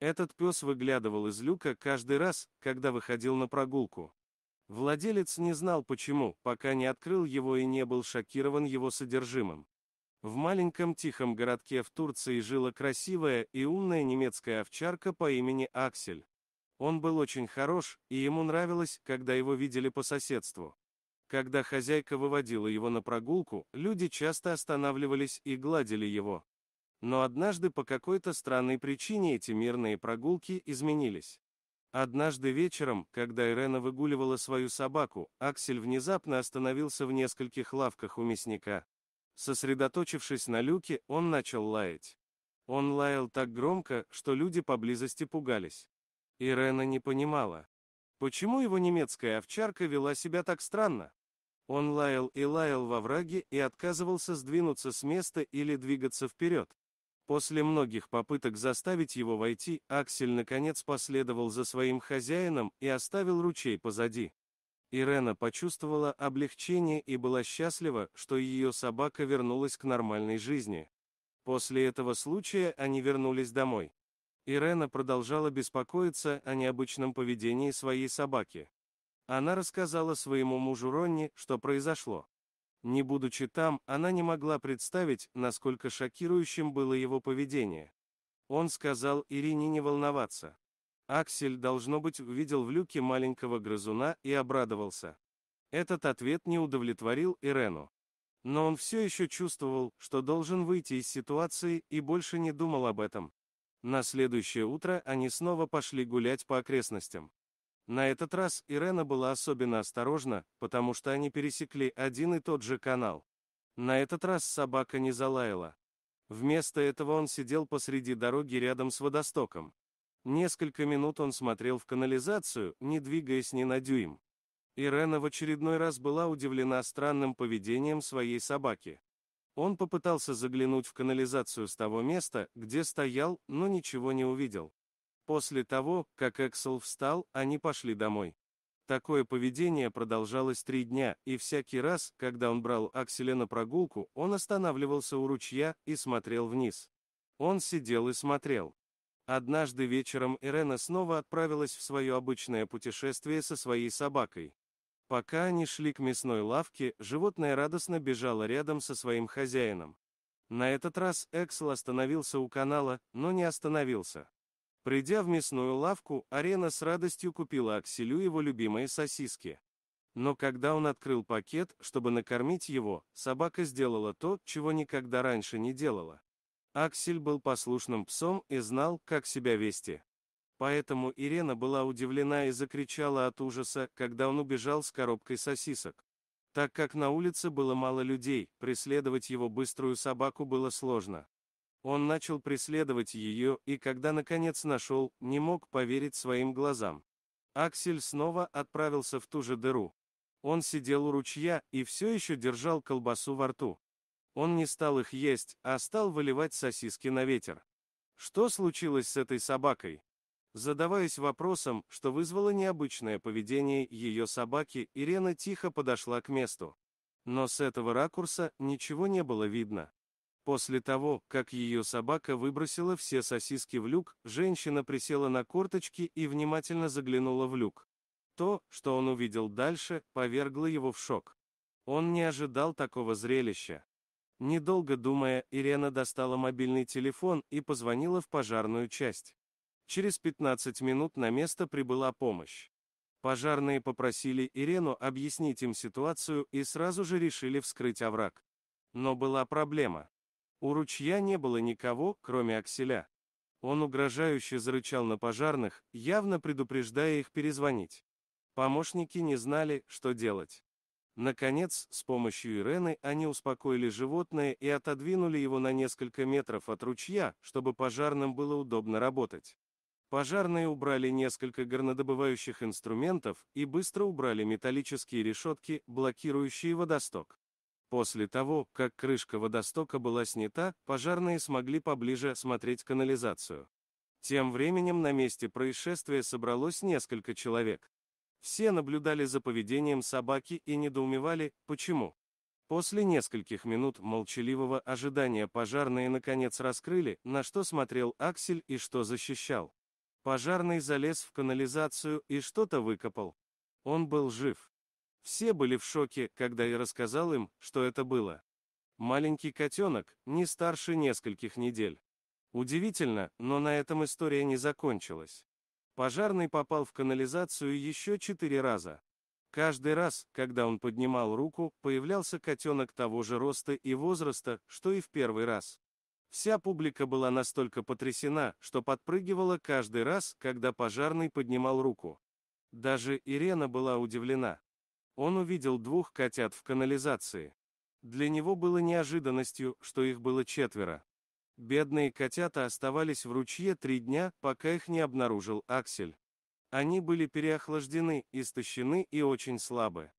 Этот пес выглядывал из люка каждый раз, когда выходил на прогулку. Владелец не знал почему, пока не открыл его и не был шокирован его содержимым. В маленьком тихом городке в Турции жила красивая и умная немецкая овчарка по имени Аксель. Он был очень хорош, и ему нравилось, когда его видели по соседству. Когда хозяйка выводила его на прогулку, люди часто останавливались и гладили его. Но однажды по какой-то странной причине эти мирные прогулки изменились. Однажды вечером, когда Ирена выгуливала свою собаку, Аксель внезапно остановился в нескольких лавках у мясника. Сосредоточившись на люке, он начал лаять. Он лаял так громко, что люди поблизости пугались. Ирена не понимала. Почему его немецкая овчарка вела себя так странно? Он лаял и лаял во враге и отказывался сдвинуться с места или двигаться вперед. После многих попыток заставить его войти, Аксель наконец последовал за своим хозяином и оставил ручей позади. Ирена почувствовала облегчение и была счастлива, что ее собака вернулась к нормальной жизни. После этого случая они вернулись домой. Ирена продолжала беспокоиться о необычном поведении своей собаки. Она рассказала своему мужу Ронни, что произошло. Не будучи там, она не могла представить, насколько шокирующим было его поведение. Он сказал Ирине не волноваться. Аксель, должно быть, увидел в люке маленького грызуна и обрадовался. Этот ответ не удовлетворил Ирену. Но он все еще чувствовал, что должен выйти из ситуации и больше не думал об этом. На следующее утро они снова пошли гулять по окрестностям. На этот раз Ирена была особенно осторожна, потому что они пересекли один и тот же канал. На этот раз собака не залаяла. Вместо этого он сидел посреди дороги рядом с водостоком. Несколько минут он смотрел в канализацию, не двигаясь ни на дюйм. Ирена в очередной раз была удивлена странным поведением своей собаки. Он попытался заглянуть в канализацию с того места, где стоял, но ничего не увидел. После того, как Эксел встал, они пошли домой. Такое поведение продолжалось три дня, и всякий раз, когда он брал Акселя на прогулку, он останавливался у ручья и смотрел вниз. Он сидел и смотрел. Однажды вечером Ирена снова отправилась в свое обычное путешествие со своей собакой. Пока они шли к мясной лавке, животное радостно бежало рядом со своим хозяином. На этот раз Эксел остановился у канала, но не остановился. Придя в мясную лавку, Арена с радостью купила Акселю его любимые сосиски. Но когда он открыл пакет, чтобы накормить его, собака сделала то, чего никогда раньше не делала. Аксель был послушным псом и знал, как себя вести. Поэтому Ирена была удивлена и закричала от ужаса, когда он убежал с коробкой сосисок. Так как на улице было мало людей, преследовать его быструю собаку было сложно. Он начал преследовать ее и когда наконец нашел, не мог поверить своим глазам. Аксель снова отправился в ту же дыру. Он сидел у ручья и все еще держал колбасу во рту. Он не стал их есть, а стал выливать сосиски на ветер. Что случилось с этой собакой? Задаваясь вопросом, что вызвало необычное поведение ее собаки, Ирена тихо подошла к месту. Но с этого ракурса ничего не было видно. После того, как ее собака выбросила все сосиски в люк, женщина присела на корточки и внимательно заглянула в люк. То, что он увидел дальше, повергло его в шок. Он не ожидал такого зрелища. Недолго думая, Ирена достала мобильный телефон и позвонила в пожарную часть. Через 15 минут на место прибыла помощь. Пожарные попросили Ирену объяснить им ситуацию и сразу же решили вскрыть овраг. Но была проблема. У ручья не было никого, кроме Акселя. Он угрожающе зарычал на пожарных, явно предупреждая их перезвонить. Помощники не знали, что делать. Наконец, с помощью Ирены они успокоили животное и отодвинули его на несколько метров от ручья, чтобы пожарным было удобно работать. Пожарные убрали несколько горнодобывающих инструментов и быстро убрали металлические решетки, блокирующие водосток. После того, как крышка водостока была снята, пожарные смогли поближе смотреть канализацию. Тем временем на месте происшествия собралось несколько человек. Все наблюдали за поведением собаки и недоумевали, почему. После нескольких минут молчаливого ожидания пожарные наконец раскрыли, на что смотрел Аксель и что защищал. Пожарный залез в канализацию и что-то выкопал. Он был жив. Все были в шоке, когда я рассказал им, что это было. Маленький котенок, не старше нескольких недель. Удивительно, но на этом история не закончилась. Пожарный попал в канализацию еще четыре раза. Каждый раз, когда он поднимал руку, появлялся котенок того же роста и возраста, что и в первый раз. Вся публика была настолько потрясена, что подпрыгивала каждый раз, когда пожарный поднимал руку. Даже Ирена была удивлена. Он увидел двух котят в канализации. Для него было неожиданностью, что их было четверо. Бедные котята оставались в ручье три дня, пока их не обнаружил Аксель. Они были переохлаждены, истощены и очень слабы.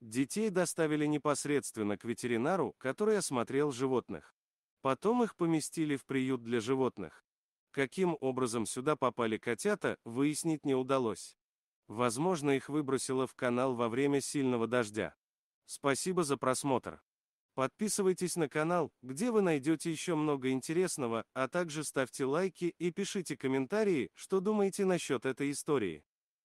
Детей доставили непосредственно к ветеринару, который осмотрел животных. Потом их поместили в приют для животных. Каким образом сюда попали котята, выяснить не удалось. Возможно, их выбросило в канал во время сильного дождя. Спасибо за просмотр. Подписывайтесь на канал, где вы найдете еще много интересного, а также ставьте лайки и пишите комментарии, что думаете насчет этой истории.